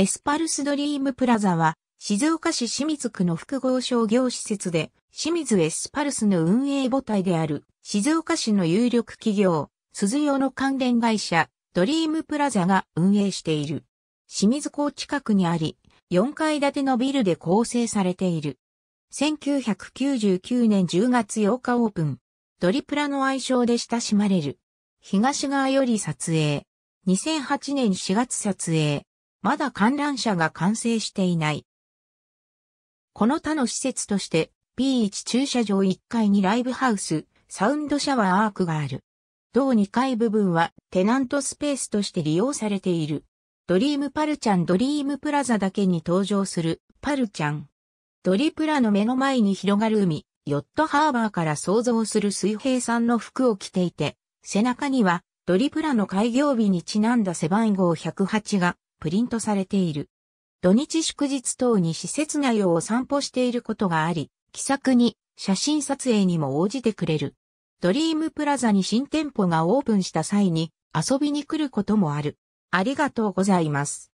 エスパルスドリームプラザは、静岡市清水区の複合商業施設で、清水エスパルスの運営母体である、静岡市の有力企業、鈴代の関連会社、ドリームプラザが運営している。清水港近くにあり、4階建てのビルで構成されている。1999年10月8日オープン。ドリプラの愛称で親しまれる。東側より撮影。2008年4月撮影。まだ観覧車が完成していない。この他の施設として、P1 駐車場1階にライブハウス、サウンドシャワーアークがある。同2階部分はテナントスペースとして利用されている。ドリームパルちゃんドリームプラザだけに登場するパルちゃん。ドリプラの目の前に広がる海、ヨットハーバーから想像する水平さんの服を着ていて、背中にはドリプラの開業日にちなんだ背番号108がプリントされている。土日祝日等に施設内を散歩していることがあり、気さくに写真撮影にも応じてくれる。ドリームプラザに新店舗がオープンした際に遊びに来ることもある。ありがとうございます。